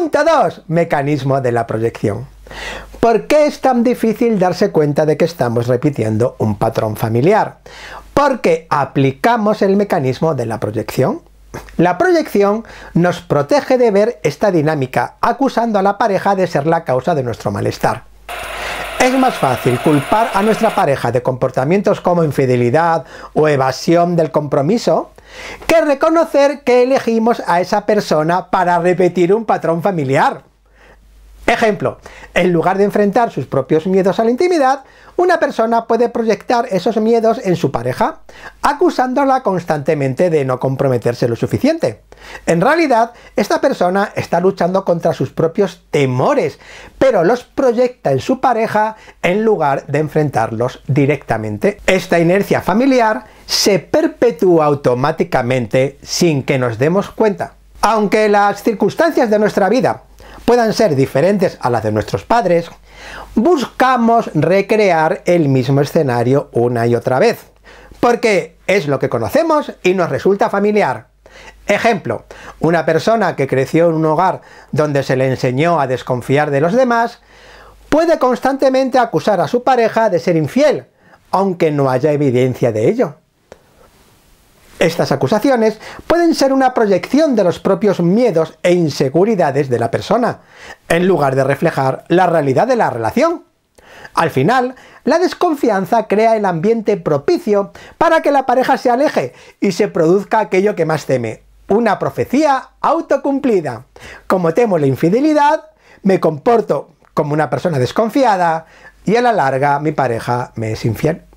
Punto 2. Mecanismo de la proyección. ¿Por qué es tan difícil darse cuenta de que estamos repitiendo un patrón familiar? Porque aplicamos el mecanismo de la proyección. La proyección nos protege de ver esta dinámica, acusando a la pareja de ser la causa de nuestro malestar. Es más fácil culpar a nuestra pareja de comportamientos como infidelidad o evasión del compromiso que reconocer que elegimos a esa persona para repetir un patrón familiar. Ejemplo, en lugar de enfrentar sus propios miedos a la intimidad, una persona puede proyectar esos miedos en su pareja, acusándola constantemente de no comprometerse lo suficiente. En realidad, esta persona está luchando contra sus propios temores, pero los proyecta en su pareja en lugar de enfrentarlos directamente. Esta inercia familiar se perpetúa automáticamente sin que nos demos cuenta. Aunque las circunstancias de nuestra vida puedan ser diferentes a las de nuestros padres, buscamos recrear el mismo escenario una y otra vez, porque es lo que conocemos y nos resulta familiar. Ejemplo, una persona que creció en un hogar donde se le enseñó a desconfiar de los demás, puede constantemente acusar a su pareja de ser infiel, aunque no haya evidencia de ello. Estas acusaciones pueden ser una proyección de los propios miedos e inseguridades de la persona, en lugar de reflejar la realidad de la relación. Al final, la desconfianza crea el ambiente propicio para que la pareja se aleje y se produzca aquello que más teme, una profecía autocumplida. Como temo la infidelidad, me comporto como una persona desconfiada y a la larga mi pareja me es infiel.